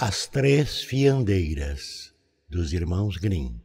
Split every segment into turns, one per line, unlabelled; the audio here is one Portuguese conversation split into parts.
As Três Fiandeiras, dos Irmãos Grimm.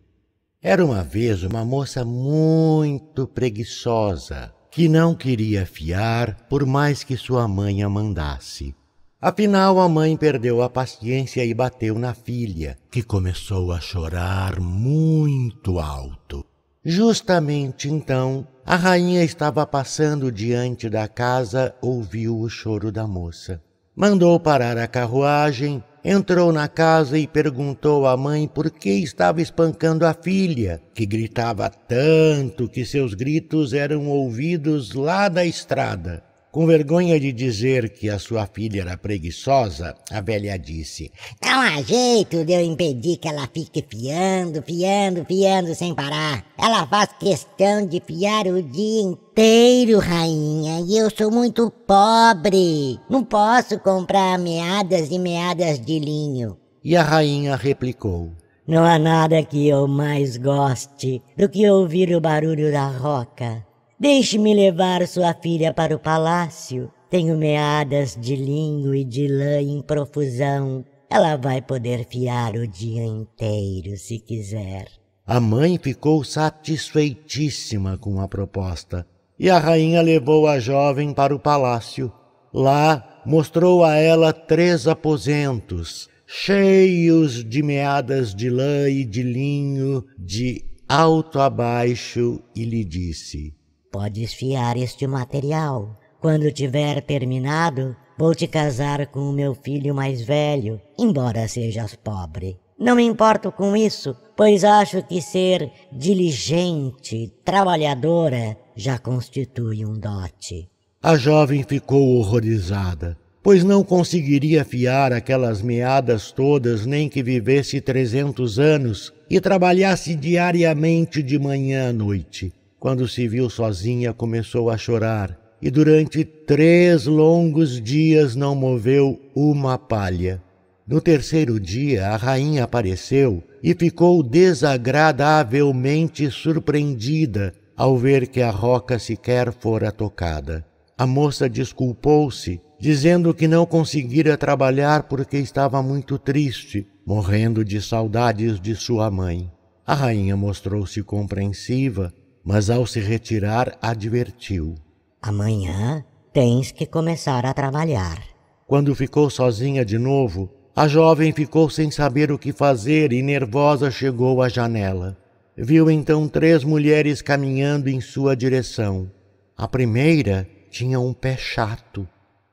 Era uma vez uma moça muito preguiçosa, que não queria fiar por mais que sua mãe a mandasse. Afinal, a mãe perdeu a paciência e bateu na filha, que começou a chorar muito alto. Justamente então, a rainha estava passando diante da casa, ouviu o choro da moça. Mandou parar a carruagem, entrou na casa e perguntou à mãe por que estava espancando a filha, que gritava tanto que seus gritos eram ouvidos lá da estrada. Com vergonha de dizer que a sua filha era preguiçosa, a velha disse: Não há jeito de eu impedir que ela fique fiando,
fiando, fiando sem parar. Ela faz questão de fiar o dia inteiro, rainha, e eu sou muito pobre. Não posso comprar meadas e meadas de linho. E a
rainha replicou:
Não há nada que eu mais goste do que ouvir o barulho da roca Deixe-me levar sua filha para o palácio. Tenho meadas de linho e de lã em profusão. Ela vai poder fiar o dia inteiro, se quiser.
A mãe ficou satisfeitíssima com a proposta e a rainha levou a jovem para o palácio. Lá mostrou a ela três aposentos, cheios de meadas de lã e de linho, de alto a baixo, e lhe disse: Podes fiar este material.
Quando tiver terminado, vou te casar com o meu filho mais velho, embora sejas pobre. Não me importo com isso, pois acho que ser diligente, trabalhadora, já constitui um
dote. A jovem ficou horrorizada, pois não conseguiria fiar aquelas meadas todas nem que vivesse trezentos anos e trabalhasse diariamente de manhã à noite. Quando se viu sozinha, começou a chorar e durante três longos dias não moveu uma palha. No terceiro dia, a rainha apareceu e ficou desagradavelmente surpreendida ao ver que a roca sequer fora tocada. A moça desculpou-se, dizendo que não conseguira trabalhar porque estava muito triste, morrendo de saudades de sua mãe. A rainha mostrou-se compreensiva mas ao se retirar advertiu: Amanhã tens que começar a trabalhar. Quando ficou sozinha de novo, a jovem ficou sem saber o que fazer e nervosa chegou à janela. Viu então três mulheres caminhando em sua direção. A primeira tinha um pé chato,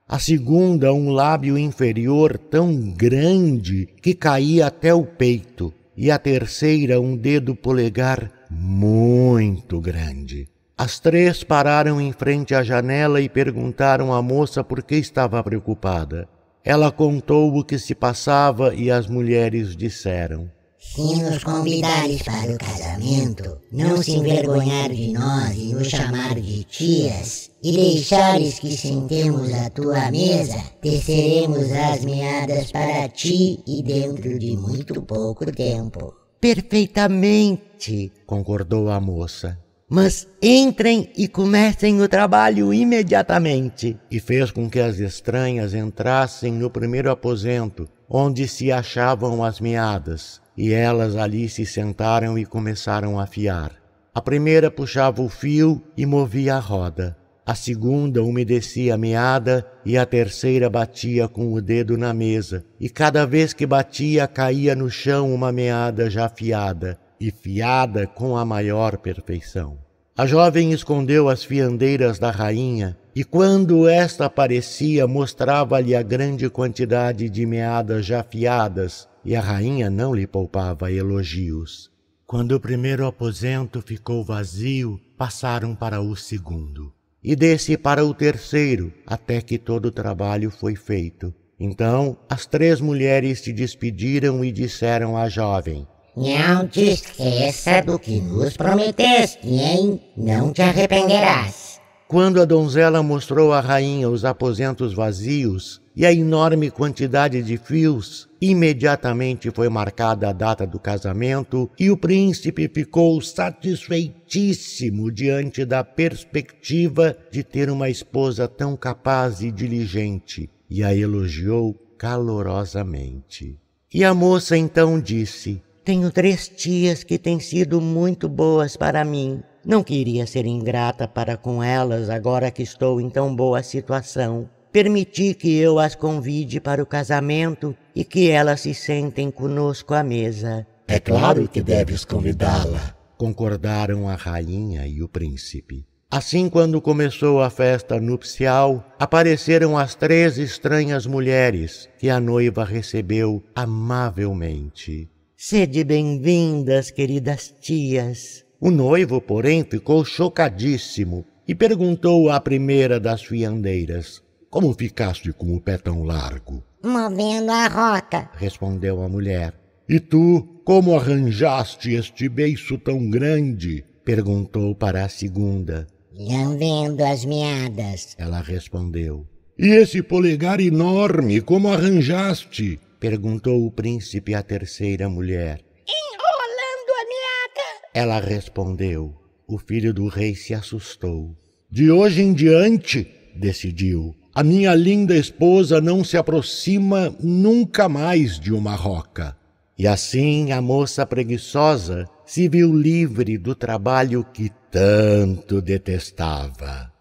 a segunda um lábio inferior tão grande que caía até o peito, e a terceira um dedo polegar muito grande. As três pararam em frente à janela e perguntaram à moça por que estava preocupada. Ela contou o que se passava e as mulheres disseram:
Se nos convidares para o casamento, não se envergonhar de nós e nos chamar de tias, e deixares que sentemos à tua mesa, teceremos as meadas para ti e dentro de muito pouco tempo. Perfeitamente,
concordou a moça. Mas entrem e comecem o trabalho imediatamente. E fez com que as estranhas entrassem no primeiro aposento, onde se achavam as meadas, e elas ali se sentaram e começaram a fiar. A primeira puxava o fio e movia a roda, a segunda umedecia a meada e a terceira batia com o dedo na mesa, e cada vez que batia caía no chão uma meada já fiada, e fiada com a maior perfeição. A jovem escondeu as fiandeiras da rainha, e quando esta aparecia, mostrava-lhe a grande quantidade de meadas já fiadas, e a rainha não lhe poupava elogios. Quando o primeiro aposento ficou vazio, passaram para o segundo e desce para o terceiro, até que todo o trabalho foi feito. Então as três mulheres se despediram e disseram à jovem: Não te esqueça do que nos prometeste, hein? Não te arrependerás. Quando a donzela mostrou à rainha os aposentos vazios, e a enorme quantidade de fios, imediatamente foi marcada a data do casamento e o príncipe ficou satisfeitíssimo diante da perspectiva de ter uma esposa tão capaz e diligente e a elogiou calorosamente. E a moça então disse: Tenho três tias que têm sido muito boas para mim. Não queria ser ingrata para com elas agora que estou em tão boa situação permiti que eu as convide para o casamento e que elas se sentem conosco à mesa. É claro que deves convidá-la, concordaram a rainha e o príncipe. Assim, quando começou a festa nupcial, apareceram as três estranhas mulheres que a noiva recebeu amavelmente. Sede bem-vindas, queridas tias. O noivo, porém, ficou chocadíssimo e perguntou à primeira das fiandeiras: como ficaste com o pé tão largo?
Movendo a rota,
respondeu a mulher. E tu, como arranjaste este beiço tão grande? perguntou para a segunda.
Lambendo as
meadas, ela respondeu. E esse polegar enorme, como arranjaste? perguntou o príncipe à terceira mulher.
Enrolando a meada,
ela respondeu. O filho do rei se assustou. De hoje em diante, decidiu, a minha linda esposa não se aproxima nunca mais de uma roca. E assim a moça preguiçosa se viu livre do trabalho que tanto detestava.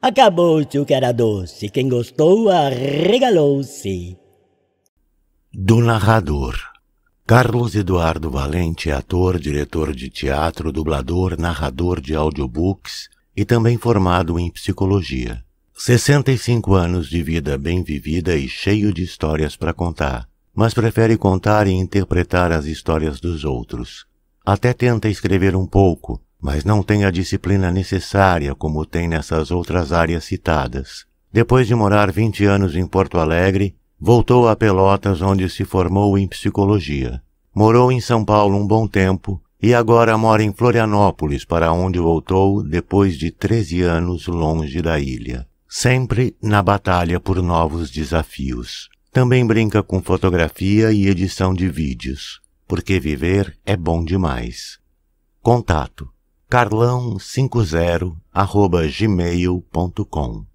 Acabou-se o que era doce, quem gostou arregalou-se. Do narrador Carlos Eduardo Valente é ator, diretor de teatro, dublador, narrador de audiobooks e também formado em psicologia. 65 anos de vida bem vivida e cheio de histórias para contar, mas prefere contar e interpretar as histórias dos outros. Até tenta escrever um pouco, mas não tem a disciplina necessária como tem nessas outras áreas citadas. Depois de morar 20 anos em Porto Alegre, voltou a Pelotas, onde se formou em psicologia. Morou em São Paulo um bom tempo e agora mora em Florianópolis, para onde voltou depois de 13 anos longe da ilha sempre na batalha por novos desafios. Também brinca com fotografia e edição de vídeos, porque viver é bom demais. Contato: carlão50@gmail.com